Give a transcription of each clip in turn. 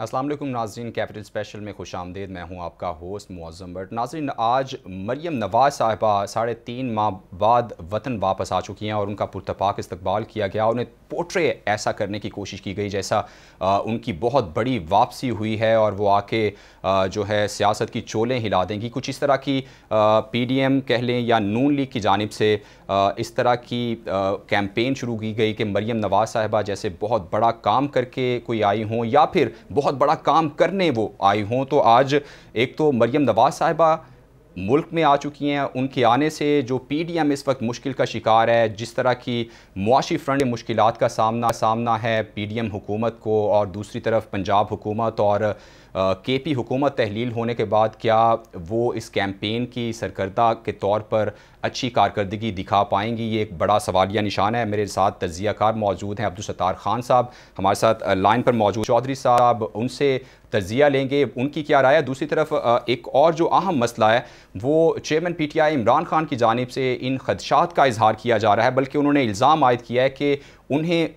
असलम नाजरीन capital special में खुश आमदेद मैं हूँ आपका होस्ट मुआज़म बट नाजरीन आज मरीम नवाज साहिबा साढ़े तीन माह बाद वतन वापस आ चुकी हैं और उनका पुरतपाक इस्तकबाल किया गया उन्हें पोट्रे ऐसा करने की कोशिश की गई जैसा आ, उनकी बहुत बड़ी वापसी हुई है और वो आके आ, जो है सियासत की चोलें हिला देंगी कुछ इस तरह की पी डी एम कह लें या नून लीग की जानब से आ, इस तरह की कैंपेन शुरू की गई कि मरीम नवाज साहिबा जैसे बहुत बड़ा काम करके कोई आई हों या फिर बहुत बहुत बड़ा काम करने वो आई हों तो आज एक तो मरियम नवाज साहिबा मुल्क में आ चुकी हैं उनके आने से जो पी डी एम इस वक्त मुश्किल का शिकार है जिस तरह की मुआशी फ्रंट मुश्किल का सामना सामना है पी डी एम हुकूमत को और दूसरी तरफ पंजाब हुकूमत और के पी हुकूमत तहलील होने के बाद क्या वो इस कैंपेन की सरकर्दा के तौर पर अच्छी कारकर्दगी दिखा पाएंगी ये एक बड़ा सवालिया निशान है मेरे साथ तजियाकार मौजूद हैं अब्दुलसतार खान साहब हमारे साथ लाइन पर मौजूद चौधरी साहब उनसे तजिया लेंगे उनकी क्या राय है दूसरी तरफ एक और जो अहम मसला है वो chairman P T I Imran Khan की जानब से इन खदशात का इजहार किया जा रहा है बल्कि उन्होंने इल्ज़ाम आयद किया है कि उन्हें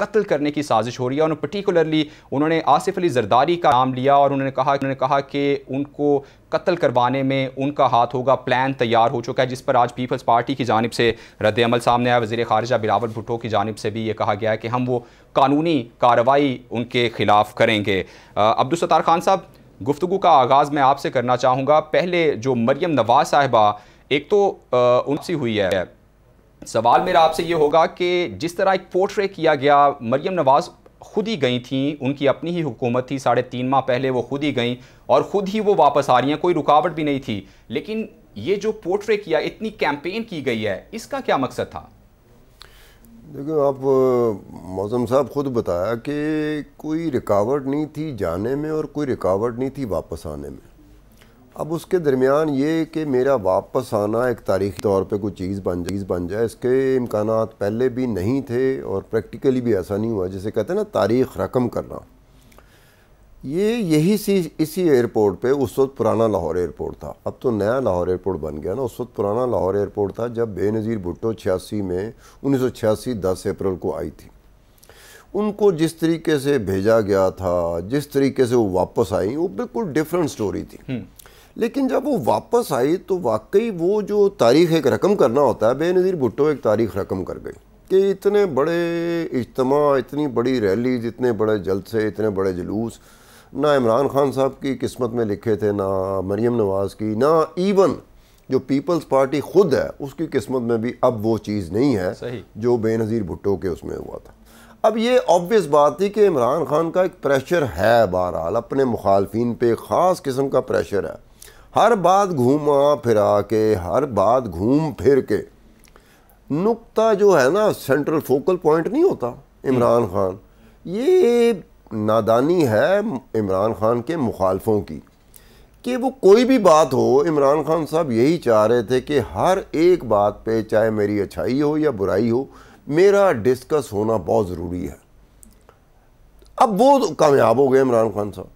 कत्ल करने की साजिश हो रही है और पर्टिकुलरली उन्होंने आसिफ अली जरदारी का नाम लिया और उन्होंने कहा उन्होंने कहा कि उनको कत्ल करवाने में उनका हाथ होगा प्लान तैयार हो चुका है जिस पर आज पीपल्स पार्टी की जानब से रद्दमल सामने आया वजी खारजा बिलावल भुट्टो की जानब से भी ये कहा गया है कि हम वो कानूनी कार्रवाई उनके खिलाफ करेंगे अब्दुल सत्तार खान साहब गुफ्तु का आगाज़ मैं आपसे करना चाहूँगा पहले जो मरियम नवाज साहबा एक तो उनसी हुई है सवाल मेरा आपसे ये होगा कि जिस तरह एक पोर्ट्रे किया गया मरियम नवाज़ खुद ही गई थी उनकी अपनी ही हुकूमत थी साढ़े तीन माह पहले वो खुद ही गई और ख़ुद ही वो वापस आ रही हैं कोई रुकावट भी नहीं थी लेकिन ये जो पोर्ट्रे किया इतनी कैंपेन की गई है इसका क्या मकसद था देखो आप मौसम साहब खुद बताया कि कोई रुकावट नहीं थी जाने में और कोई रिकावट नहीं थी वापस आने में अब उसके दरमियान ये कि मेरा वापस आना एक तारीखी तौर पे कोई चीज़ बन चीज़ बन जाए इसके इम्कान पहले भी नहीं थे और प्रैक्टिकली भी ऐसा नहीं हुआ जिसे कहते हैं ना तारीख रकम करना ये यही सी इसी एयरपोर्ट पे उस वक्त पुराना लाहौर एयरपोर्ट था अब तो नया लाहौर एयरपोर्ट बन गया ना उस वक्त पुराना लाहौर एयरपोर्ट था जब बेनज़ीर भुट्टो छियासी में उन्नीस सौ छियासी दस अप्रैल को आई थी उनको जिस तरीके से भेजा गया था जिस तरीके से वो वापस आई वो बिल्कुल डिफरेंट स्टोरी थी हम्म। लेकिन जब वो वापस आई तो वाकई वो जो तारीख एक रकम करना होता है बेनज़ीर भुट्टो एक तारीख रकम कर गई कि इतने बड़े इज्तम इतनी बड़ी रैलीज इतने बड़े जलसे इतने बड़े जुलूस ना इमरान खान साहब की किस्मत में लिखे थे ना मरीम नवाज़ की ना इवन जो पीपल्स पार्टी खुद है उसकी किस्मत में भी अब वो चीज़ नहीं है जो बेनज़ीर भुट्टो के उसमें हुआ था अब ये ऑब्वियस बात थी कि इमरान खान का एक प्रेशर है बहरहाल अपने मुखालफन पे ख़ास किस्म का प्रेशर है हर बात घूमा फिरा के हर बात घूम फिर के नुकता जो है ना सेंट्रल फोकल पॉइंट नहीं होता इमरान हम्म। खान ये नादानी है इमरान खान के मुखालफों की कि वो कोई भी बात हो इमरान खान साहब यही चाह रहे थे कि हर एक बात पे चाहे मेरी अच्छाई हो या बुराई हो मेरा डिस्कस होना बहुत ज़रूरी है अब वो कामयाब हो गए इमरान खान साहब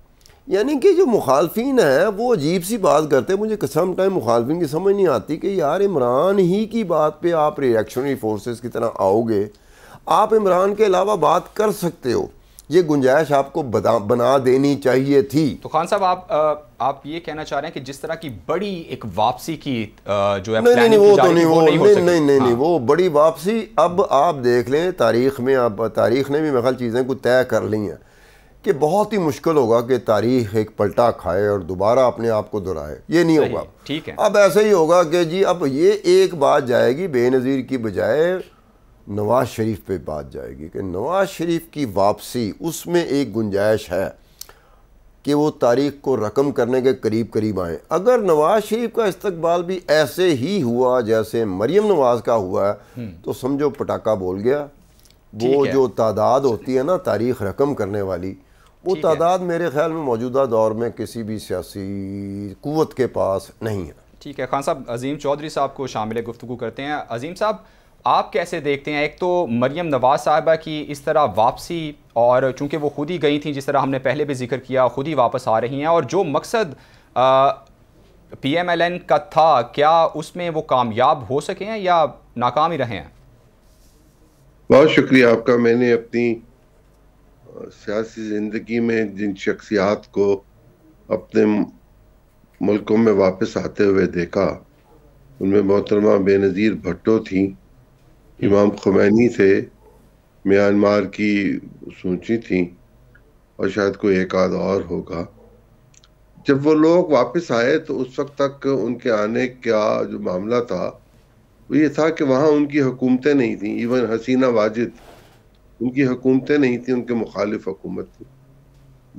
यानी कि जो मुखालफन है वो अजीब सी बात करते हैं मुझे कसम टाइम मुखालफन की समझ नहीं आती कि यार इमरान ही की बात पे आप रिएक्शनरी फोर्सेस की तरह आओगे आप इमरान के अलावा बात कर सकते हो ये गुंजाइश आपको बना देनी चाहिए थी तो खान साहब आप आ, आप ये कहना चाह रहे हैं कि जिस तरह की बड़ी एक वापसी की आ, जो है नहीं नहीं, नहीं वो तो नहीं वो, वो नहीं नहीं नहीं, नहीं, हाँ। नहीं वो बड़ी वापसी अब आप देख लें तारीख में आप तारीख ने भी ख्याल चीज़ें कुछ तय कर ली हैं कि बहुत ही मुश्किल होगा कि तारीख एक पलटा खाए और दोबारा अपने आप को दोहराए ये नहीं होगा ठीक है अब ऐसे ही होगा कि जी अब ये एक बात जाएगी बेनज़ीर की बजाय नवाज़ शरीफ पे बात जाएगी कि नवाज़ शरीफ की वापसी उसमें एक गुंजाइश है कि वो तारीख को रकम करने के करीब करीब आए अगर नवाज़ शरीफ का इस्तकबाल भी ऐसे ही हुआ जैसे मरीम नवाज़ का हुआ है हम्म। तो समझो पटाखा बोल गया वो जो तादाद होती है ना तारीख रकम करने वाली वो तादाद मेरे ख्याल में मौजूदा दौर में किसी भी सियासी कुत के पास नहीं है ठीक है खान साहब अजीम चौधरी साहब को शामिल गुफ्तु करते हैं अजीम साहब आप कैसे देखते हैं एक तो मरियम नवाज साहबा की इस तरह वापसी और चूंकि वो खुद ही गई थी जिस तरह हमने पहले भी जिक्र किया खुद ही वापस आ रही हैं और जो मकसद पी एम एल एन का था क्या उसमें वो कामयाब हो सके हैं या नाकाम ही रहे हैं बहुत शुक्रिया आपका मैंने अपनी सियासी ज़िंदगी में जिन शख्सियात को अपने मुल्कों में वापस आते हुए देखा उनमें मोहतरमा बेनज़ीर भट्टो थी इमाम खुमैनी से म्यांमार की सूची थी और शायद कोई एक आध और होगा जब वो लोग वापस आए तो उस वक्त तक उनके आने का जो मामला था वो ये था कि वहाँ उनकी हुकूमतें नहीं थी इवन हसीना वाजिद उनकी हुकूमतें नहीं थी उनके मुखालिफ हुकूमत थी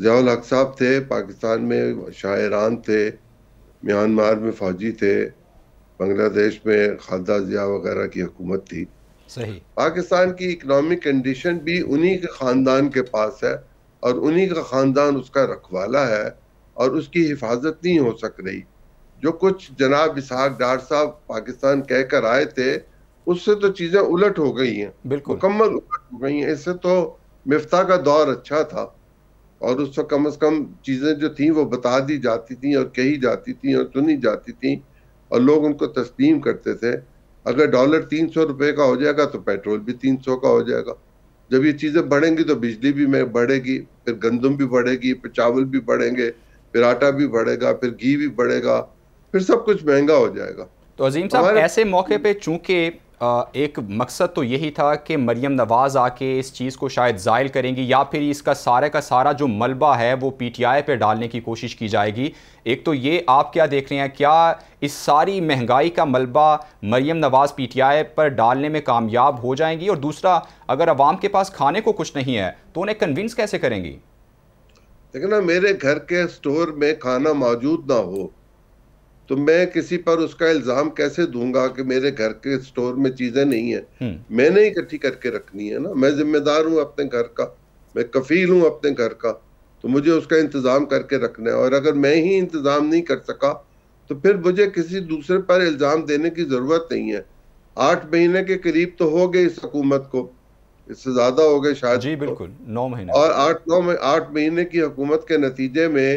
जयाल हक साहब थे पाकिस्तान में शायरान थे म्यांमार में फ़ौजी थे बांग्लादेश में खादा जिया वगैरह की हुकूमत थी सही पाकिस्तान की इकोनॉमिक कंडीशन भी उन्हीं के खानदान के पास है और उन्हीं का खानदान उसका रखवाला है और उसकी हिफाजत नहीं हो सक रही जो कुछ जनाब इसहाक डार साहब पाकिस्तान कहकर आए थे उससे तो चीजें उलट हो गई हैं बिल्कुल मुकम्मल उलट हो गई हैं इससे तो मिफ्ता का दौर अच्छा था और उस वक्त कम अज कम चीजें जो थी वो बता दी जाती थी और कही जाती थी और सुनी जाती थी और लोग उनको तस्लीम करते थे अगर डॉलर तीन सौ रुपये का हो जाएगा तो पेट्रोल भी तीन सौ का हो जाएगा जब ये चीज़ें बढ़ेंगी तो बिजली भी में बढ़ेगी फिर गंदम भी बढ़ेगी फिर चावल भी बढ़ेंगे फिर आटा भी बढ़ेगा फिर घी भी बढ़ेगा फिर सब कुछ महंगा हो जाएगा तो अजीम साहब ऐसे मौके पे चूंकि एक मकसद तो यही था कि मरीम नवाज़ आके इस चीज़ को शायद ज़ायल करेंगी या फिर इसका सारे का सारा जो मलबा है वो पी टी आई पर डालने की कोशिश की जाएगी एक तो ये आप क्या देख रहे हैं क्या इस सारी महंगाई का मलबा Maryam Nawaz P T I पर डालने में कामयाब हो जाएंगी और दूसरा अगर आवाम के पास खाने को कुछ नहीं है तो उन्हें कन्विंस कैसे करेंगी देखना मेरे घर के स्टोर में खाना मौजूद ना हो तो मैं किसी पर उसका इल्ज़ाम कैसे दूंगा कि मेरे घर के स्टोर में चीज़ें नहीं है हम्म। मैंने इकट्ठी करके रखनी है ना मैं जिम्मेदार हूँ अपने घर का मैं कफील हूँ अपने घर का तो मुझे उसका इंतज़ाम करके रखना है और अगर मैं ही इंतज़ाम नहीं कर सका तो फिर मुझे किसी दूसरे पर इल्ज़ाम देने की ज़रूरत नहीं है आठ महीने के करीब तो हो गए इस हकूमत को इससे ज़्यादा हो गए शायद जी तो। बिल्कुल नौ महीने और आठ नौ आठ महीने की हुकूमत के नतीजे में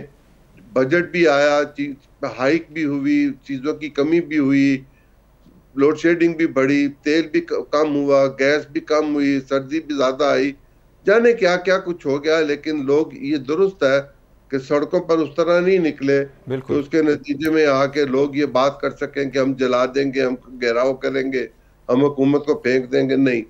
बजट भी आया हाइक भी हुई चीज़ों की कमी भी हुई लोड शेडिंग भी बढ़ी तेल भी कम हुआ गैस भी कम हुई सर्दी भी ज़्यादा आई जाने क्या क्या कुछ हो गया लेकिन लोग ये दुरुस्त है कि सड़कों पर उस तरह नहीं निकले तो उसके नतीजे में आके लोग ये बात कर सकें कि हम जला देंगे हम घेराव करेंगे हम हुकूमत को फेंक देंगे नहीं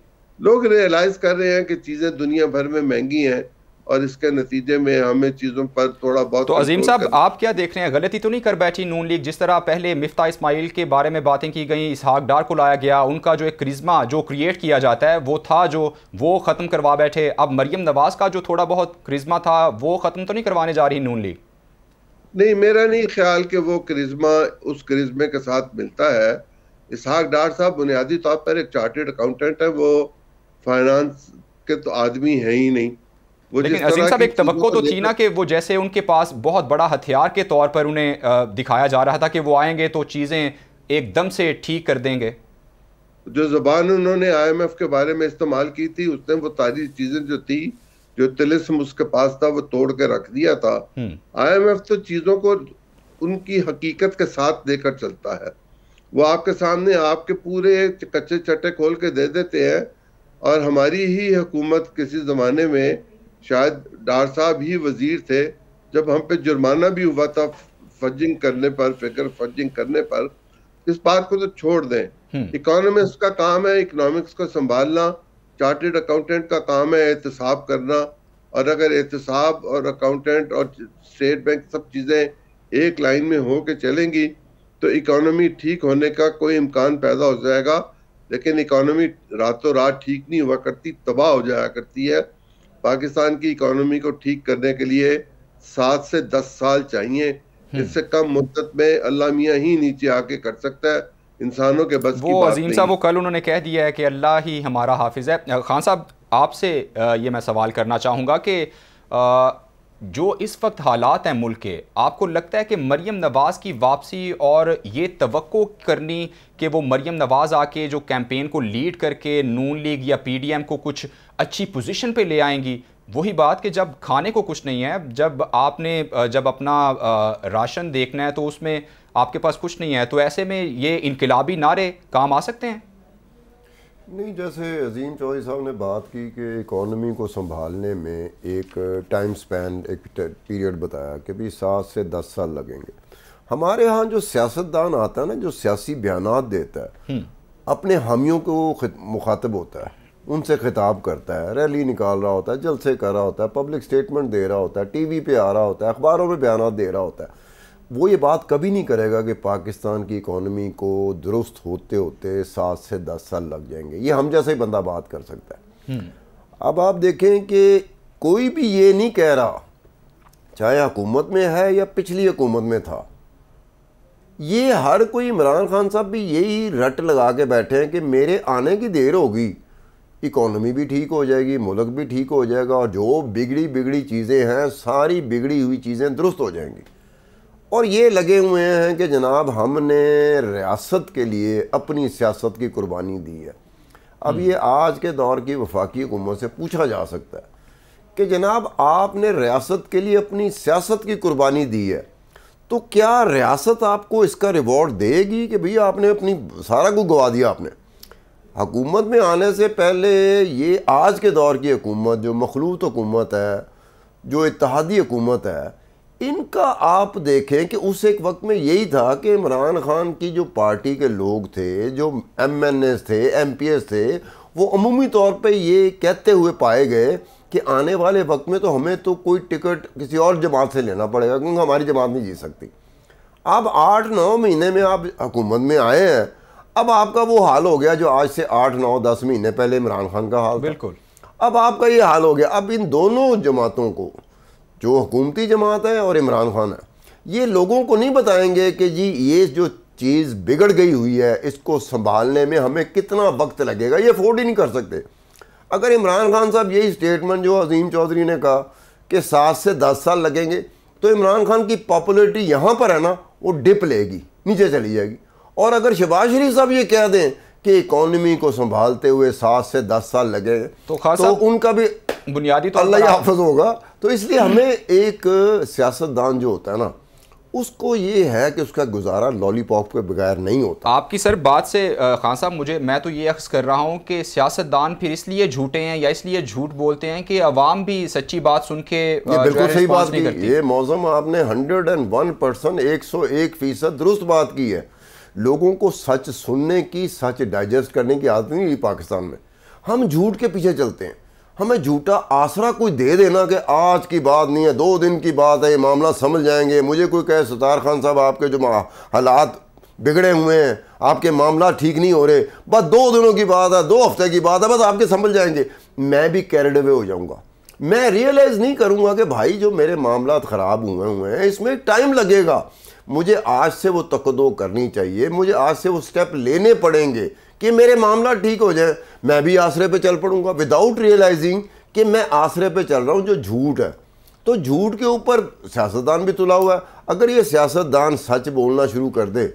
लोग रियलाइज कर रहे हैं कि चीज़ें दुनिया भर में महंगी हैं और इसके नतीजे में हमें चीज़ों पर थोड़ा बहुत तो अजीम साहब आप क्या देख रहे हैं गलती तो नहीं कर बैठी नून लीग जिस तरह पहले मिफ्ता इस्माइल के बारे में बातें की गई इसहाक डार को लाया गया उनका जो एक क्रिज्मा जो क्रिएट किया जाता है वो था जो वो ख़त्म करवा बैठे अब मरियम नवाज़ का जो थोड़ा बहुत क्रिज्मा था वो ख़त्म तो नहीं करवाने जा रही नून लीग नहीं मेरा नहीं ख्याल कि वो करिज्मा उस करिज्मे के साथ मिलता है इसहाक डार साहब बुनियादी तौर पर एक चार्टेड अकाउंटेंट है वो फाइनेंस के तो आदमी है ही नहीं लेकिन अजीम साहब एक तवक्को तो थी ना कि वो जैसे उनके पास बहुत बड़ा हथियार के तौर पर उन्हें दिखाया जा रहा था कि वो आएंगे तो चीज़ें एकदम से ठीक कर देंगे जो जबान उन्होंने आईएमएफ के बारे में इस्तेमाल की थी उसने वो सारी चीज़ें जो थी जो तिलिस्म उसके पास था वो तोड़ के रख दिया था आईएमएफ हम्म। तो चीज़ों को उनकी हकीकत के साथ देकर चलता है वो आपके सामने आपके पूरे कच्चे चट्टे खोल के दे देते हैं और हमारी ही हुकूमत किसी ज़माने में शायद डार साहब ही वजीर थे जब हम पे जुर्माना भी हुआ था फजिंग करने पर फिक्र फजिंग करने पर इस बात को तो छोड़ दें हम्म। इकोनॉमिक्स का काम है इकोनॉमिक्स को संभालना चार्टेड अकाउंटेंट का काम है एहतसाब करना और अगर एहतसाब और अकाउंटेंट और स्टेट बैंक सब चीज़ें एक लाइन में हो के चलेंगी तो इकोनॉमी ठीक होने का कोई इम्कान पैदा हो जाएगा लेकिन इकोनॉमी रातों रात ठीक नहीं हुआ करती तबाह हो जाया करती है पाकिस्तान की इकोनॉमी को ठीक करने के लिए सात से दस साल चाहिए हम्म। इससे कम मुद्दत में अल्लाह मियाँ ही नीचे आके कर सकता है इंसानों के बस वो अजीम साहब वो कल उन्होंने कह दिया है कि अल्लाह ही हमारा हाफिज है खान साहब आपसे ये मैं सवाल करना चाहूँगा कि जो इस वक्त हालात हैं मुल्क के आपको लगता है कि मरियम नवाज़ की वापसी और ये तो करनी कि वो मरियम नवाज़ आके जो कैंपेन को लीड करके नून लीग या पीडीएम को कुछ अच्छी पोजीशन पे ले आएंगी वही बात कि जब खाने को कुछ नहीं है जब आपने जब अपना राशन देखना है तो उसमें आपके पास कुछ नहीं है तो ऐसे में ये इनकलाबी नारे काम आ सकते हैं नहीं जैसे अजीम चौधरी साहब ने बात की कि इकॉनमी को संभालने में एक टाइम स्पैन एक पीरियड बताया कि भी सात से दस साल लगेंगे हमारे यहाँ जो सियासतदान आता है ना जो सियासी बयान देता है हम्म। अपने हामियों को मुखातब होता है उनसे खिताब करता है रैली निकाल रहा होता है जलसे कर रहा होता है पब्लिक स्टेटमेंट दे रहा होता है टीवी पे आ रहा होता है अखबारों में बयान दे रहा होता है वो ये बात कभी नहीं करेगा कि पाकिस्तान की इकॉनमी को दुरुस्त होते होते सात से दस साल लग जाएंगे ये हम जैसा ही बंदा बात कर सकता है हम्म। अब आप देखें कि कोई भी ये नहीं कह रहा चाहे हुकूमत में है या पिछली हुकूमत में था ये हर कोई इमरान खान साहब भी यही रट लगा के बैठे हैं कि मेरे आने की देर होगी इकॉनमी भी ठीक हो जाएगी मुल्क भी ठीक हो जाएगा और जो बिगड़ी बिगड़ी चीज़ें हैं सारी बिगड़ी हुई चीज़ें दुरुस्त हो जाएंगी और ये लगे हुए हैं कि जनाब हमने रियासत के लिए अपनी सियासत की कुर्बानी दी है अब ये हम्म। आज के दौर की वफाकी हुकूमत से पूछा जा सकता है कि जनाब आपने रियासत के लिए अपनी सियासत की कुर्बानी दी है तो क्या रियासत आपको इसका रिवॉर्ड देगी कि भैया आपने अपनी सारा कुछ गवा दिया आपने हकूमत में आने से पहले ये आज के दौर की हकूमत जो मखलूत हकूमत है जो इतिहादी हकूमत है इनका आप देखें कि उस एक वक्त में यही था कि इमरान ख़ान की जो पार्टी के लोग थे जो एम एन एस थे एम पी एस थे वो अमूमी तौर पर ये कहते हुए पाए गए कि आने वाले वक्त में तो हमें तो कोई टिकट किसी और जमात से लेना पड़ेगा क्योंकि हमारी जमात नहीं जीत सकती अब आठ नौ महीने में आप हकूमत में आए हैं अब आपका वो हाल हो गया जो आज से आठ नौ दस महीने पहले इमरान खान का हाल बिल्कुल अब आपका ये हाल हो गया अब इन दोनों जमातों को जो हुकूमती जमात है और इमरान खान है ये लोगों को नहीं बताएंगे कि जी ये जो चीज़ बिगड़ गई हुई है इसको संभालने में हमें कितना वक्त लगेगा ये अफोर्ड ही नहीं कर सकते अगर इमरान खान साहब यही स्टेटमेंट जो अजीम चौधरी ने कहा कि सात से दस साल लगेंगे तो इमरान खान की पॉपुलरिटी यहाँ पर है ना वो डिप लेगी नीचे चली जाएगी और अगर शहबाज शरीफ साहब ये कह दें कि इकोनमी को संभालते हुए सात से दस साल लगे तो, तो उनका भी बुनियादी तो अल्लाह हाफज होगा तो इसलिए हम्म। हमें एक सियासतदान जो होता है ना उसको ये है कि उसका गुजारा लॉलीपॉप के बगैर नहीं होता आपकी सर बात से खान साहब मुझे मैं तो ये अक्स कर रहा हूँ कि सियासतदान फिर इसलिए झूठे हैं या इसलिए झूठ बोलते हैं कि अवाम भी सच्ची बात सुन के ये बिल्कुल सही बात नहीं करती ये मौजम आपने हंड्रेड एंड वन परसेंट एक सौ एक फीसद दुरुस्त बात की है लोगों को सच सुनने की सच डाइजेस्ट करने की आदत नहीं रही पाकिस्तान में हम झूठ के पीछे चलते हैं हमें झूठा आसरा कोई दे देना कि आज की बात नहीं है दो दिन की बात है ये मामला समझ जाएंगे मुझे कोई कहे सतार खान साहब आपके जो हालात बिगड़े हुए हैं आपके मामला ठीक नहीं हो रहे बस दो दिनों की बात है दो हफ्ते की बात है बस आपके समझ जाएंगे मैं भी कैरिड अवे हो जाऊंगा मैं रियलाइज़ नहीं करूंगा कि भाई जो मेरे मामला ख़राब हुए हुए हैं इसमें टाइम लगेगा मुझे आज से वो तकदो करनी चाहिए मुझे आज से वो स्टेप लेने पड़ेंगे कि मेरे मामला ठीक हो जाए मैं भी आसरे पे चल पड़ूंगा विदाउट रियलाइजिंग कि मैं आसरे पे चल रहा हूँ जो झूठ है तो झूठ के ऊपर सियासतदान भी तुला हुआ है अगर ये सियासतदान सच बोलना शुरू कर दे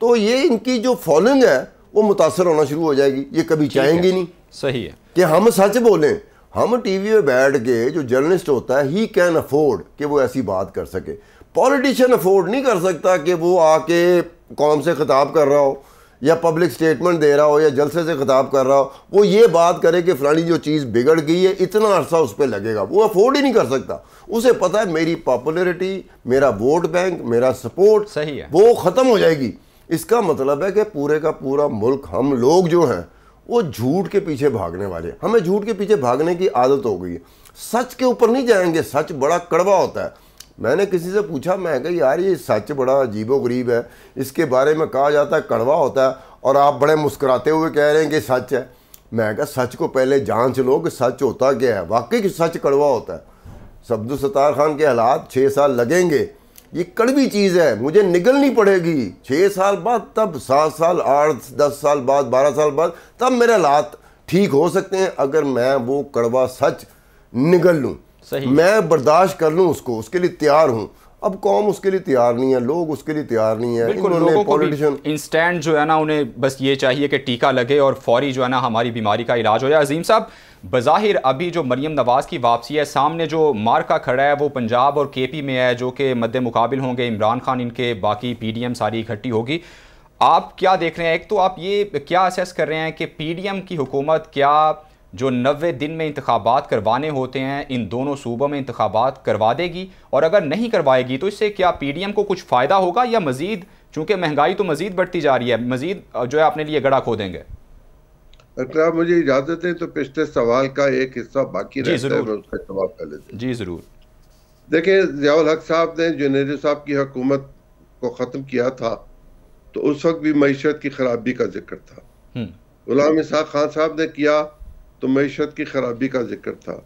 तो ये इनकी जो फॉलोइंग है वो मुतासर होना शुरू हो जाएगी ये कभी चाहेंगी नहीं सही है कि हम सच बोलें हम टीवी पे बैठ के जो जर्नलिस्ट होता है ही कैन अफोर्ड कि वो ऐसी बात कर सके पॉलिटिशियन अफोर्ड नहीं कर सकता कि वो आके कौम से ख़िताब कर रहा हो या पब्लिक स्टेटमेंट दे रहा हो या जलसे से ख़िताब कर रहा हो वो ये बात करे कि फ़लानी जो चीज़ बिगड़ गई है इतना अरसा उस पर लगेगा वो अफोर्ड ही नहीं कर सकता उसे पता है मेरी पॉपुलरिटी मेरा वोट बैंक मेरा सपोर्ट सही है वो ख़त्म हो जाएगी इसका मतलब है कि पूरे का पूरा मुल्क हम लोग जो हैं वो झूठ के पीछे भागने वाले हमें झूठ के पीछे भागने की आदत हो गई है सच के ऊपर नहीं जाएंगे सच बड़ा कड़वा होता है मैंने किसी से पूछा मैं कहा यार ये सच बड़ा अजीबो गरीब है इसके बारे में कहा जाता है कड़वा होता है और आप बड़े मुस्कुराते हुए कह रहे हैं कि सच है मैं कहा सच को पहले जांच लो कि सच होता क्या है वाकई कि सच कड़वा होता है सब्दुल सतार खान के हालात छः साल लगेंगे ये कड़वी चीज़ है मुझे निकलनी पड़ेगी छः साल बाद तब सात साल आठ दस साल बाद बारह साल बाद तब मेरे हालात ठीक हो सकते हैं अगर मैं वो कड़वा सच निगल लूँ सही मैं बर्दाश्त कर लूँ उसको उसके लिए तैयार हूँ अब कौम उसके लिए तैयार नहीं है लोग उसके लिए तैयार नहीं है पॉलिटिशियन इंस्टेंट जो है ना उन्हें बस ये चाहिए कि टीका लगे और फौरी जो है ना हमारी बीमारी का इलाज हो जाए अजीम साहब बज़ाहिर अभी जो मरीम नवाज़ की वापसी है सामने जो मार्का खड़ा है वो पंजाब और के पी में है जो कि मद्दे मुकाबिल होंगे इमरान खान इनके बाकी पी डी एम सारी इकट्ठी होगी आप क्या देख रहे हैं एक तो आप ये क्या असेस कर रहे हैं कि पी डी एम की हुकूमत क्या जो नबे दिन में इंतबात करवाने होते हैं इन दोनों सूबों में इंतबात करवा देगी और अगर नहीं करवाएगी तो इससे क्या पी डी एम को कुछ फ़ायदा होगा या मज़ीद चूँकि महंगाई तो मज़ीद बढ़ती जा रही है मज़ीद जो है अपने लिए गड़ा खो देंगे अगर आप मुझे इजाज़त है तो पिछले सवाल का एक हिस्सा बाकी रहता है उसका जवाब कर लेते जी ज़रूर देखिए जियाउल हक साहब ने जुनेजो साहब की हुकूमत को ख़त्म किया था तो उस वक्त भी मीशत की खराबी का जिक्र था हम्म। गुलाम इसाक खान साहब ने किया तो मीशत की खराबी का जिक्र था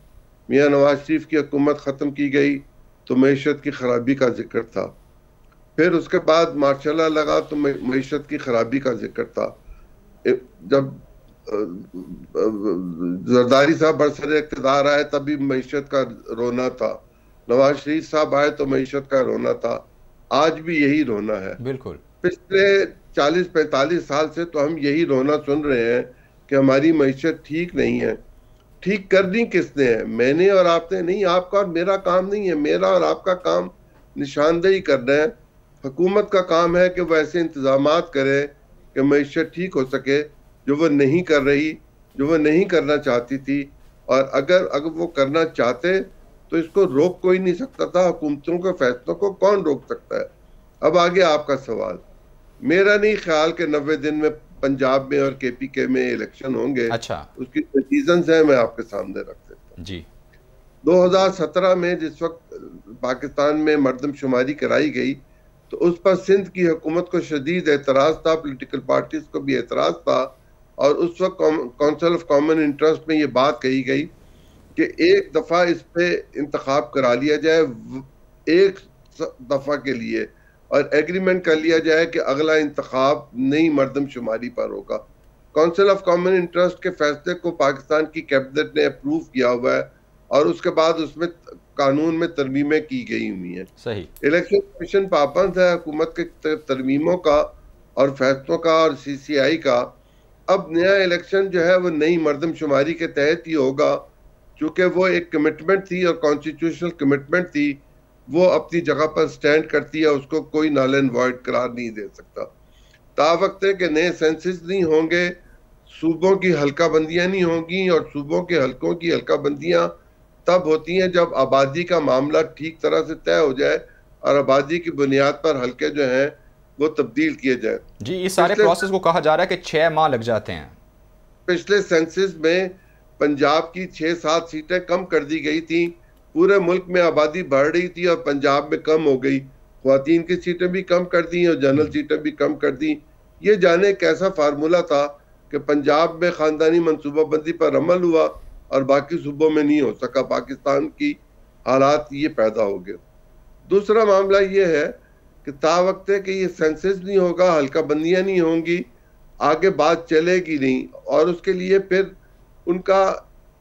मियाँ नवाज शरीफ की हकूमत ख़त्म की गई तो मीशत की खराबी का जिक्र था फिर उसके बाद मार्शाला लगा तो मीशत की खराबी का जिक्र था जब जरदारी साहब बरसर इकतदार आए तभी मीशत का रोना था नवाज शरीफ साहब आए तो मीशत का रोना था आज भी यही रोना है बिल्कुल पिछले 40-45 साल से तो हम यही रोना सुन रहे हैं कि हमारी मीशत ठीक नहीं है ठीक कर दी किसने है मैंने और आपने नहीं आपका और मेरा काम नहीं है मेरा और आपका काम निशानदेही करना है हुकूमत का काम है कि वह ऐसे इंतजाम करे कि मीशत ठीक हो सके जो वो नहीं कर रही जो वो नहीं करना चाहती थी और अगर अगर वो करना चाहते तो इसको रोक कोई नहीं सकता था हुकूमतों के फैसलों को कौन रोक सकता है अब आगे आपका सवाल मेरा नहीं ख्याल कि नबे दिन में पंजाब में और केपीके में इलेक्शन होंगे अच्छा उसकी रीजन है मैं आपके सामने रख सकता जी 2017 में जिस वक्त पाकिस्तान में मरदमशुमारी कराई गई तो उस पर सिंध की हुकूमत को शदीद एतराज़ था पोलिटिकल पार्टीज को भी एतराज़ था और उस वक्त काउंसिल ऑफ कॉमन इंटरेस्ट में ये बात कही गई कि एक दफ़ा इस पे इंतखब करा लिया जाए एक दफ़ा के लिए और एग्रीमेंट कर लिया जाए कि अगला इंतखब नई मरदमशुमारी पर होगा काउंसिल ऑफ कॉमन इंटरेस्ट के फैसले को पाकिस्तान की कैबिनेट ने अप्रूव किया हुआ है और उसके बाद उसमें कानून में तरमीमें की गई हुई हैं सही इलेक्शन कमीशन पाबंद है हुकूमत के तरमीमों का और फैसलों का और सी सी आई का अब नया इलेक्शन जो है वो नई मरदमशुमारी के तहत ही होगा चूँकि वो एक कमिटमेंट थी और कॉन्स्टिट्यूशनल कमिटमेंट थी वो अपनी जगह पर स्टैंड करती है उसको कोई नाल एंड वॉइड करार नहीं दे सकता है कि नए सेंसिस नहीं होंगे सूबों की हल्का बंदियां नहीं होंगी और सूबों के हल्कों की हल्का बंदियां तब होती हैं जब आबादी का मामला ठीक तरह से तय हो जाए और आबादी की बुनियाद पर हल्के जो हैं वो तब्दील किए जाए जी इस सारे प्रोसेस को कहा जा रहा है कि छः माह लग जाते हैं पिछले सेंसिस में पंजाब की छः सात सीटें कम कर दी गई थी पूरे मुल्क में आबादी बढ़ रही थी और पंजाब में कम हो गई खुवान की सीटें भी कम कर दी और जनरल सीटें भी कम कर दी ये जाने कैसा फार्मूला था कि पंजाब में ख़ानदानी मनसूबाबंदी पर अमल हुआ और बाकी सूबों में नहीं हो सका पाकिस्तान की हालात ये पैदा हो गए दूसरा मामला ये है कि ता वक्त है कि ये सेंसेस नहीं होगा हल्का बंदियाँ नहीं होंगी आगे बात चलेगी नहीं और उसके लिए फिर उनका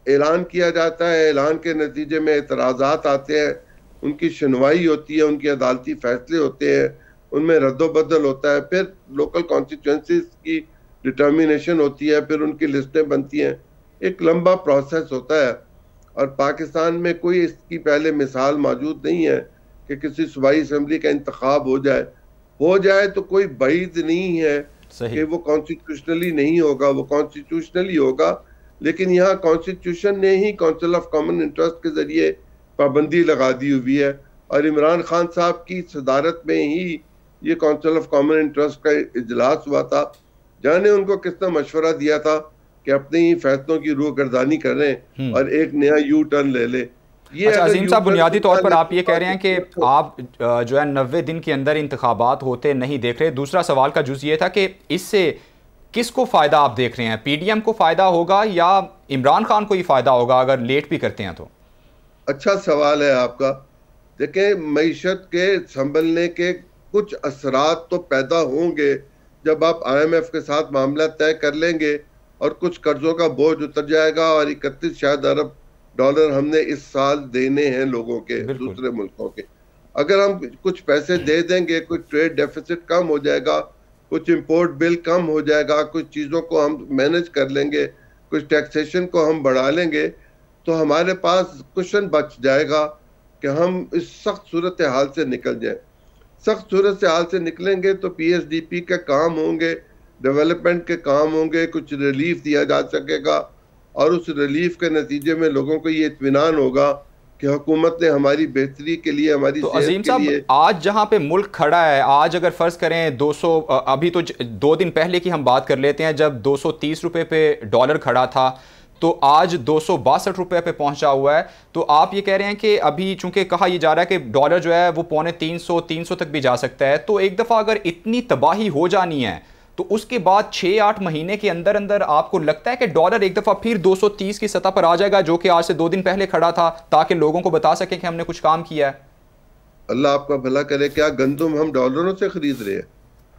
ऐलान किया जाता है ऐलान के नतीजे में एतराज़ात आते हैं उनकी सुनवाई होती है उनके अदालती फैसले होते हैं उनमें रद्दबदल होता है फिर लोकल कॉन्स्टिट्यूंसी की डिटर्मिनेशन होती है फिर उनकी लिस्टें बनती हैं एक लंबा प्रोसेस होता है और पाकिस्तान में कोई इसकी पहले मिसाल मौजूद नहीं है कि किसी सूबाई असम्बली का इंतखब हो जाए हो जाए तो कोई बैद नहीं है कि वो कॉन्स्टिट्यूशनली नहीं होगा वो कॉन्स्टिट्यूशनली होगा लेकिन यहाँ कॉन्स्टिट्यूशन ने ही काउंसिल ऑफ कॉमन इंटरेस्ट के जरिए पाबंदी लगा दी हुई है और इमरान खान साहब की सदारत में ही ये काउंसिल ऑफ कॉमन इंटरेस्ट का इजलास हुआ था जाने उनको किसने मशवरा दिया था कि अपने ही फैसलों की रूह गर्दानी करें हम्म। और एक नया यू टर्न ले ले ये अच्छा, अजीम साहब बुनियादी तौर पर आप ये कह रहे हैं कि आप जो है नबे दिन के अंदर इंतबात होते नहीं देख रहे दूसरा सवाल का जुज ये था कि इससे किसको फ़ायदा आप देख रहे हैं पीडीएम को फ़ायदा होगा या इमरान खान को ही फ़ायदा होगा अगर लेट भी करते हैं तो अच्छा सवाल है आपका देखिए मीशत के संभलने के कुछ असरात तो पैदा होंगे जब आप आईएमएफ के साथ मामला तय कर लेंगे और कुछ कर्जों का बोझ उतर जाएगा और इकतीस शायद अरब डॉलर हमने इस साल देने हैं लोगों के दूसरे मुल्कों के अगर हम कुछ पैसे दे देंगे कुछ ट्रेड डेफिसिट कम हो जाएगा कुछ इम्पोर्ट बिल कम हो जाएगा कुछ चीज़ों को हम मैनेज कर लेंगे कुछ टैक्सेशन को हम बढ़ा लेंगे तो हमारे पास क्वेश्चन बच जाएगा कि हम इस सख्त सूरत हाल से निकल जाए सख्त सूरत हाल से निकलेंगे तो पी के काम होंगे डेवलपमेंट के काम होंगे कुछ रिलीफ दिया जा सकेगा और उस रिलीफ के नतीजे में लोगों को ये इतमान होगा कि हुकूमत ने हमारी बेहतरी के लिए हमारी तो अजीम साहब आज जहाँ पे मुल्क खड़ा है आज अगर फ़र्ज़ करें 200 अभी तो दो दिन पहले की हम बात कर लेते हैं जब 230 रुपए पे डॉलर खड़ा था तो आज दो सौ बासठ रुपये पे पहुंचा हुआ है तो आप ये कह रहे हैं कि अभी चूंकि कहा यह जा रहा है कि डॉलर जो है वो पौने तीन सौ तीन सौ तक भी जा सकता है तो एक दफ़ा अगर इतनी तबाही हो जानी है तो उसके बाद छः आठ महीने के अंदर अंदर आपको लगता है कि डॉलर एक दफ़ा फिर 230 की सतह पर आ जाएगा जो कि आज से दो दिन पहले खड़ा था ताकि लोगों को बता सकें कि हमने कुछ काम किया है अल्लाह आपका भला करे क्या गंदम हम डॉलरों से खरीद रहे हैं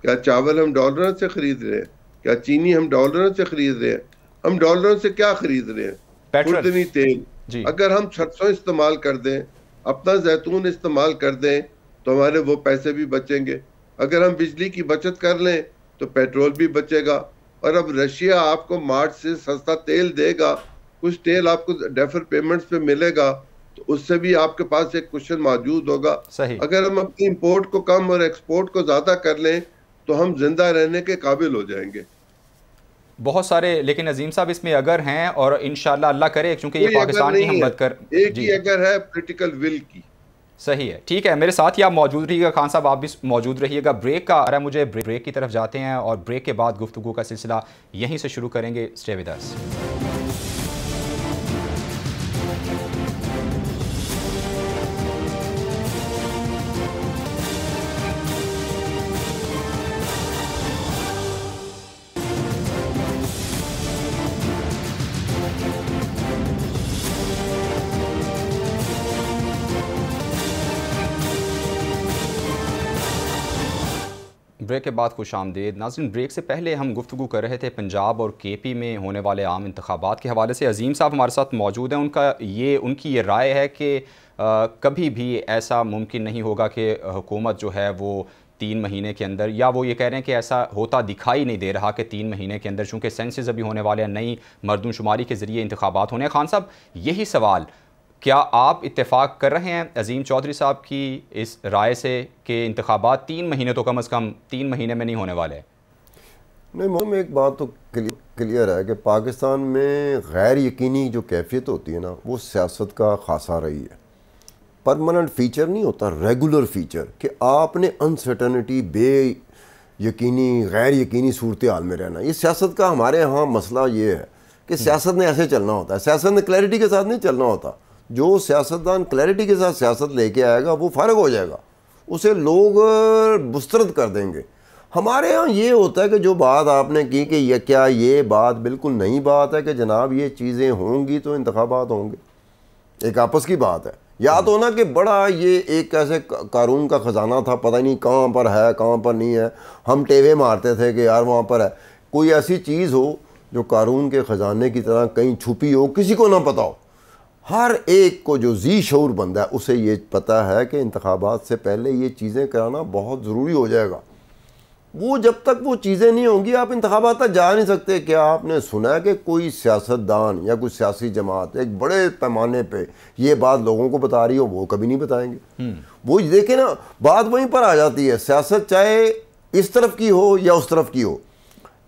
क्या चावल हम डॉलरों से खरीद रहे हैं क्या चीनी हम डॉलरों से खरीद रहे हैं हम डॉलरों से क्या खरीद रहे हैं पेट्रोलनी तेल जी। अगर हम सरसों इस्तेमाल कर दें अपना जैतून इस्तेमाल कर दें तो हमारे वो पैसे भी बचेंगे अगर हम बिजली की बचत कर लें तो पेट्रोल भी बचेगा और अब रशिया आपको मार्च से सस्ता तेल देगा कुछ तेल आपको डेफर पेमेंट्स पे मिलेगा तो उससे भी आपके पास एक क्वेश्चन मौजूद होगा सही। अगर हम अपनी इंपोर्ट को कम और एक्सपोर्ट को ज़्यादा कर लें तो हम जिंदा रहने के काबिल हो जाएंगे बहुत सारे लेकिन अजीम साहब इसमें अगर हैं और इन अल्लाह करे क्योंकि ये पाकिस्तान की हम कर एक ही अगर है पोलिटिकल विल की सही है ठीक है मेरे साथ ही आप मौजूद रहिएगा खान साहब आप भी मौजूद रहिएगा ब्रेक का आ रहा है मुझे ब्रेक की तरफ जाते हैं और ब्रेक के बाद गुफ्तु का सिलसिला यहीं से शुरू करेंगे स्टे ब्रेक के बाद खुश आमदेद नाजिन ब्रेक से पहले हम गुफ्तु कर रहे थे पंजाब और के पी में होने वाले आम इंतबात के हवाले से अजीम साहब हमारे साथ मौजूद हैं उनका ये उनकी ये राय है कि कभी भी ऐसा मुमकिन नहीं होगा कि हुकूमत जो है वो तीन महीने के अंदर या वो ये कह रहे हैं कि ऐसा होता दिखाई नहीं दे रहा कि तीन महीने के अंदर चूँकि सेंसेज अभी होने वाले हैं नई मरदमशुमारी के ज़रिए इंतबात होने हैं खान साहब यही सवाल क्या आप इतफ़ाक़ कर रहे हैं अजीम चौधरी साहब की इस राय से कि इंतबात तीन महीने तो कम अज़ कम तीन महीने में नहीं होने वाले नहीं मोहम्मद एक बात तो क्लियर है कि पाकिस्तान में गैर यकीनी जो कैफियत होती है ना वो सियासत का खासा रही है परमानेंट फ़ीचर नहीं होता रेगुलर फ़ीचर कि आपने अनसर्टनिटी बे यकीनी गैर यकीनी सूरत हाल में रहना ये सियासत का हमारे यहाँ मसला ये है कि सियासत ने ऐसे चलना होता है सियासत ने क्लैरिटी के साथ नहीं चलना होता जो सियासतदान क्लैरिटी के साथ सियासत लेके आएगा वो फ़र्क हो जाएगा उसे लोग मुस्तरद कर देंगे हमारे यहाँ ये होता है कि जो बात आपने की कि यह क्या ये बात बिल्कुल नई बात है कि जनाब ये चीज़ें होंगी तो इंतबात होंगे एक आपस की बात है या तो ना कि बड़ा ये एक ऐसे कानून का ख़जाना था पता नहीं कहाँ पर है कहाँ पर नहीं है हम टेवे मारते थे कि यार वहाँ पर है कोई ऐसी चीज़ हो जो कानून के ख़जाने की तरह कहीं छुपी हो किसी को ना पता हो हर एक को जो जी शूर बंदा है उसे ये पता है कि इंतबात से पहले ये चीज़ें कराना बहुत ज़रूरी हो जाएगा वो जब तक वो चीज़ें नहीं होंगी आप इंतबा तक जा नहीं सकते क्या आपने सुना है कि कोई सियासतदान या कोई सियासी जमात एक बड़े पैमाने पे ये बात लोगों को बता रही हो वो कभी नहीं बताएंगे हम्म। वो देखे ना बात वहीं पर आ जाती है सियासत चाहे इस तरफ की हो या उस तरफ की हो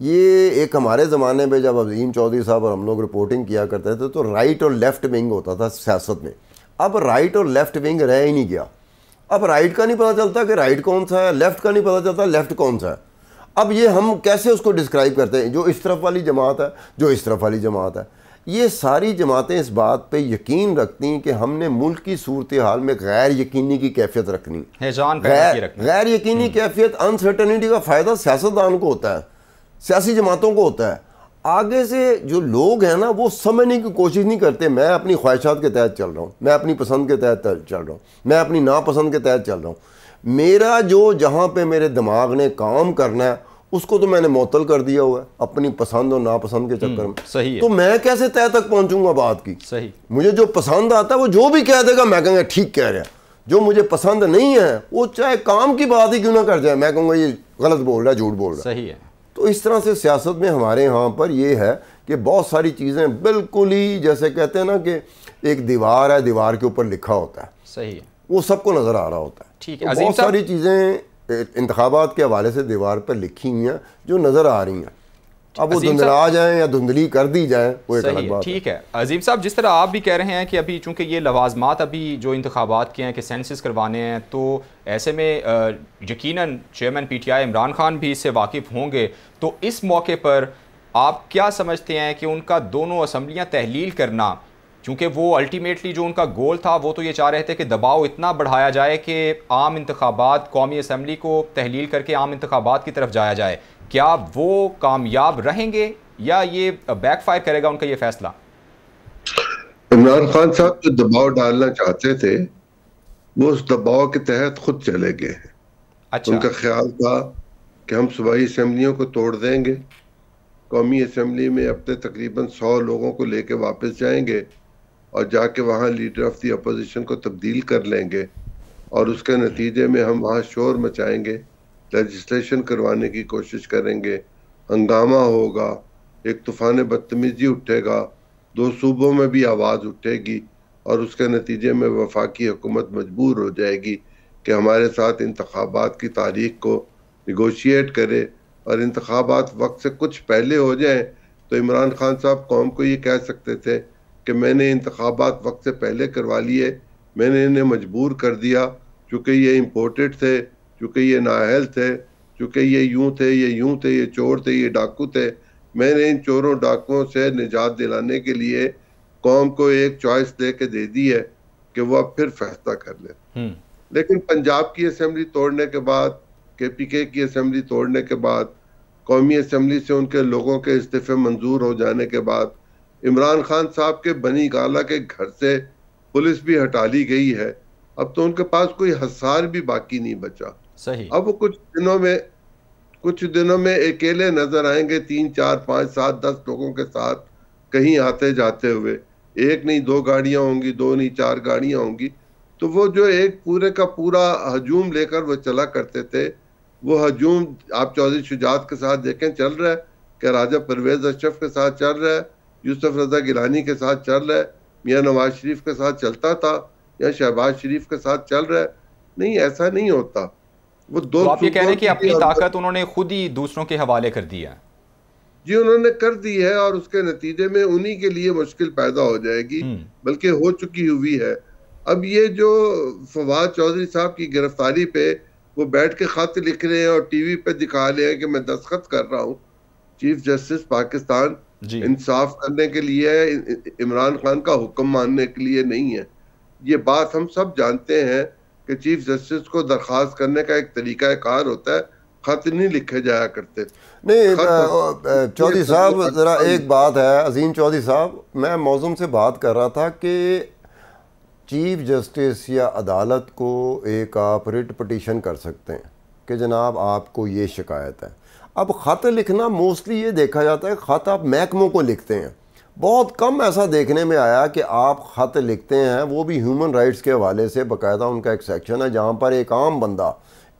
ये एक हमारे ज़माने में जब अजीम चौधरी साहब और हम लोग रिपोर्टिंग किया करते थे तो राइट और लेफ़्ट विंग होता था सियासत में अब राइट और लेफ़्ट विंग रह ही नहीं गया अब राइट का नहीं पता चलता कि राइट कौन सा है लेफ़्ट का नहीं पता चलता लेफ़्ट कौन सा है अब ये हम कैसे उसको डिस्क्राइब करते हैं जो इस तरफ वाली जमात है जो इस तरफ वाली जमात है ये सारी जमातें इस बात पे यकीन रखती हैं कि हमने मुल्क की सूरत हाल में गैर यकीनी की कैफियत रखनी गैर यकीनी हम्म। कैफियत अनसर्टनिटी का फ़ायदा सियासतदान को होता है सियासी जमातों को होता है आगे से जो लोग हैं ना वो समझने की कोशिश नहीं करते मैं अपनी ख्वाहिशात के तहत चल रहा हूँ मैं अपनी पसंद के तहत चल रहा हूँ मैं अपनी नापसंद के तहत चल रहा हूँ मेरा जो जहाँ पे मेरे दिमाग ने काम करना है उसको तो मैंने मअतल कर दिया हुआ है अपनी पसंद और नापसंद के चक्कर में हम्म, सही है। तो मैं कैसे तय तक पहुँचूंगा बात की सही मुझे जो पसंद आता है वो जो भी कह देगा मैं कहूँगा ठीक कह रहा है जो मुझे पसंद नहीं है वो चाहे काम की बात ही क्यों ना कर जाए मैं कहूँगा ये गलत बोल रहा है झूठ बोल रहा है सही है तो इस तरह से सियासत में हमारे यहाँ पर ये है कि बहुत सारी चीज़ें बिल्कुल ही जैसे कहते हैं ना कि एक दीवार है दीवार के ऊपर लिखा होता है सही है वो सबको नज़र आ रहा होता है ठीक है तो बहुत सारी चीज़ें इंतबात के हवाले से दीवार पर लिखी हुई हैं जो नज़र आ रही हैं अब वो धुंधला जाए या धुंधली कर दी जाए वो एक अलग बात ठीक है अजीम साहब जिस तरह आप भी कह रहे हैं कि अभी चूंकि ये लवाजमात अभी जो इंतबात के हैं कि सेंसिस करवाने हैं तो ऐसे में यकीन चेयरमैन आई इमरान खान भी इससे वाकिफ़ होंगे तो इस मौके पर आप क्या समझते हैं कि उनका दोनों असम्बलियाँ तहलील करना क्योंकि वो अल्टीमेटली जो उनका गोल था वो तो ये चाह रहे थे कि दबाव इतना बढ़ाया जाए कि आम इंतबात कौमी असम्बली को तहलील करके आम इंतबात की तरफ जाया जाए क्या वो कामयाब रहेंगे या ये बैकफायर करेगा उनका ये फैसला इमरान खान साहब जो दबाव डालना चाहते थे वो उस दबाव के तहत खुद चले गए हैं अच्छा। उनका ख्याल था कि हम सूबाई असम्बलियों को तोड़ देंगे कौमी असम्बली में अपने तकरीबन सौ लोगों को लेके वापस जाएंगे और जाके वहाँ लीडर ऑफ दी अपोजिशन को तब्दील कर लेंगे और उसके नतीजे में हम वहाँ शोर मचाएंगे लजिस्लेशन करवाने की कोशिश करेंगे हंगामा होगा एक तूफान बदतमीजी उठेगा दो सूबों में भी आवाज़ उठेगी और उसके नतीजे में वफाकी हुकूमत मजबूर हो जाएगी कि हमारे साथ इंतबात की तारीख को निगोशिएट करे और इंतबात वक्त से कुछ पहले हो जाए तो इमरान खान साहब कौम को ये कह सकते थे कि मैंने इंतबात वक्त से पहले करवा लिए मैंने इन्हें मजबूर कर दिया चूँकि ये इम्पोर्टेड थे चूँकि ये नााहल थे चूँकि ये यूं थे ये यूं थे ये चोर थे ये डाकू थे मैंने इन चोरों डाकुओं से निजात दिलाने के लिए कौम को एक चॉइस दे के दे दी है कि वह अब फिर फैसला कर ले। हम्म। लेकिन पंजाब की असम्बली तोड़ने के बाद के पी के की असम्बली तोड़ने के बाद कौमी असम्बली से उनके लोगों के इस्तीफ़े मंजूर हो जाने के बाद इमरान खान साहब के बनी गाला के घर से पुलिस भी हटा ली गई है अब तो उनके पास कोई हसार भी बाकी नहीं बचा सही अब वो कुछ दिनों में कुछ दिनों में अकेले नजर आएंगे तीन चार पांच सात दस लोगों के साथ कहीं आते जाते हुए एक नहीं दो गाड़ियां होंगी दो नहीं चार गाड़ियां होंगी तो वो जो एक पूरे का पूरा हजूम लेकर वो चला करते थे वो हजूम आप चौधरी शुजात के साथ देखें चल रहा है क्या राजा परवेज अशरफ के साथ चल रहा है यूसुफ रजा गिलानी के साथ चल रहा है मियाँ नवाज शरीफ के साथ चलता था या शहबाज शरीफ के साथ चल रहा है नहीं ऐसा नहीं होता वो दो तो आप ये कह रहे हैं कि अपनी ताकत उन्होंने खुद ही दूसरों के हवाले कर दिया जी उन्होंने कर दी है और उसके नतीजे में उन्हीं के लिए मुश्किल पैदा हो जाएगी हम्म। बल्कि हो चुकी हुई है अब ये जो फवाद चौधरी साहब की गिरफ्तारी पे वो बैठ के खत लिख रहे हैं और टीवी पे दिखा रहे हैं कि मैं दस्तखत कर रहा हूँ चीफ जस्टिस पाकिस्तान इंसाफ करने के लिए इमरान खान का हुक्म मानने के लिए नहीं है ये बात हम सब जानते हैं कि चीफ जस्टिस को दरख्वास्त करने का एक तरीका कार होता है खत नहीं लिखे जाया करते नहीं चौधरी साहब ज़रा एक बात है अजीम चौधरी साहब मैं मौजूम से बात कर रहा था कि चीफ जस्टिस या अदालत को एक आप रिट पटिशन कर सकते हैं कि जनाब आपको ये शिकायत है अब ख़त लिखना मोस्टली ये देखा जाता है ख़त आप महकमों को लिखते हैं बहुत कम ऐसा देखने में आया कि आप ख़त लिखते हैं वो भी ह्यूमन राइट्स के हवाले से बाकायदा उनका एक सेक्शन है जहाँ पर एक आम बंदा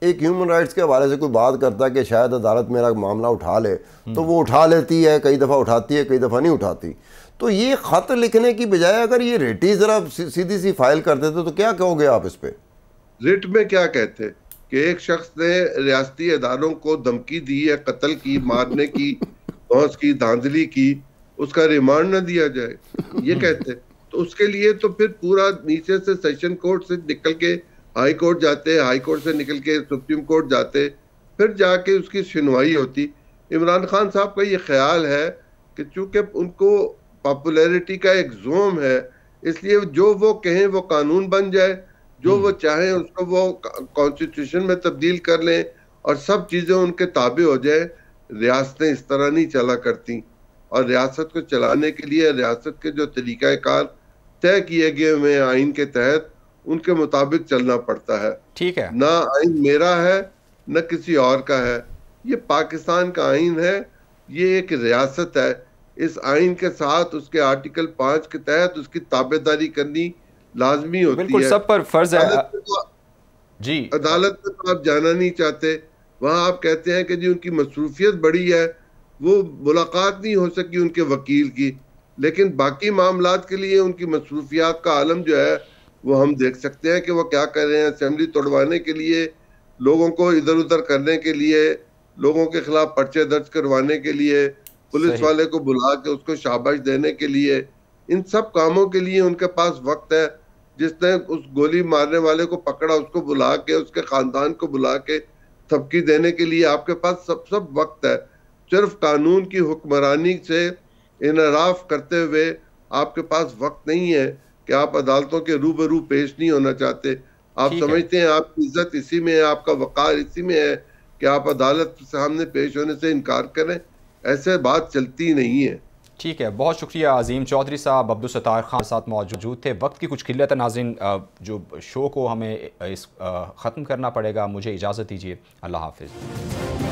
एक ह्यूमन राइट्स के हवाले से कोई बात करता है कि शायद अदालत मेरा मामला उठा ले तो वो उठा लेती है कई दफ़ा उठाती है कई दफ़ा नहीं उठाती तो ये ख़त लिखने की बजाय अगर ये रेट ही ज़रा सीधी सी फाइल कर देते तो क्या कहोगे आप इस पर रेट में क्या कहते कि एक शख्स ने रियाती इदारों को धमकी दी है कत्ल की मारने की बहुत की धांधली की उसका रिमांड ना दिया जाए ये कहते तो उसके लिए तो फिर पूरा नीचे से सेशन कोर्ट से निकल के हाई कोर्ट जाते हाई कोर्ट से निकल के सुप्रीम कोर्ट जाते फिर जाके उसकी सुनवाई होती इमरान खान साहब का ये ख्याल है कि चूंकि उनको पॉपुलैरिटी का एक जोम है इसलिए जो वो कहें वो कानून बन जाए जो हम्म। वो चाहे उसको वो कॉन्स्टिट्यूशन में तब्दील कर लें और सब चीज़ें उनके ताबे हो जाए रियासतें इस तरह नहीं चला करती और रियासत को चलाने के लिए रियासत के जो तरीक़ाकार तय किए गए हुए आइन के तहत उनके मुताबिक चलना पड़ता है ठीक है ना आइन मेरा है न किसी और का है ये पाकिस्तान का आइन है ये एक रियासत है इस आइन के साथ उसके आर्टिकल पाँच के तहत उसकी ताबेदारी करनी लाजमी होती बिल्कुल है सब पर फर्ज है तो जी अदालत में तो आप जाना नहीं चाहते वहाँ आप कहते हैं कि जी उनकी मसरूफियत बड़ी है वो मुलाकात नहीं हो सकी उनके वकील की लेकिन बाकी मामला के लिए उनकी मसरूफियात का आलम जो है वो हम देख सकते हैं कि वो क्या कर रहे हैं असम्बली तोड़वाने के लिए लोगों को इधर उधर करने के लिए लोगों के खिलाफ पर्चे दर्ज करवाने के लिए पुलिस वाले को बुला के उसको शाबाश देने के लिए इन सब कामों के लिए उनके पास वक्त है जिसने उस गोली मारने वाले को पकड़ा उसको बुला के उसके खानदान को बुला के थपकी देने के लिए आपके पास सब सब वक्त है सिर्फ कानून की हुक्मरानी से इनराफ करते हुए आपके पास वक्त नहीं है कि आप अदालतों के रूबरू पेश नहीं होना चाहते आप समझते है। हैं आपकी इज्जत इसी में है आपका वक़ार इसी में है कि आप अदालत सामने पेश होने से इनकार करें ऐसे बात चलती नहीं है ठीक है बहुत शुक्रिया अजीम चौधरी साहब अब्दुल सतार खान साथ मौजूद थे वक्त की कुछ किल्लत नाजिन जो शो को हमें इस ख़त्म करना पड़ेगा मुझे इजाज़त दीजिए अल्लाह हाफिज़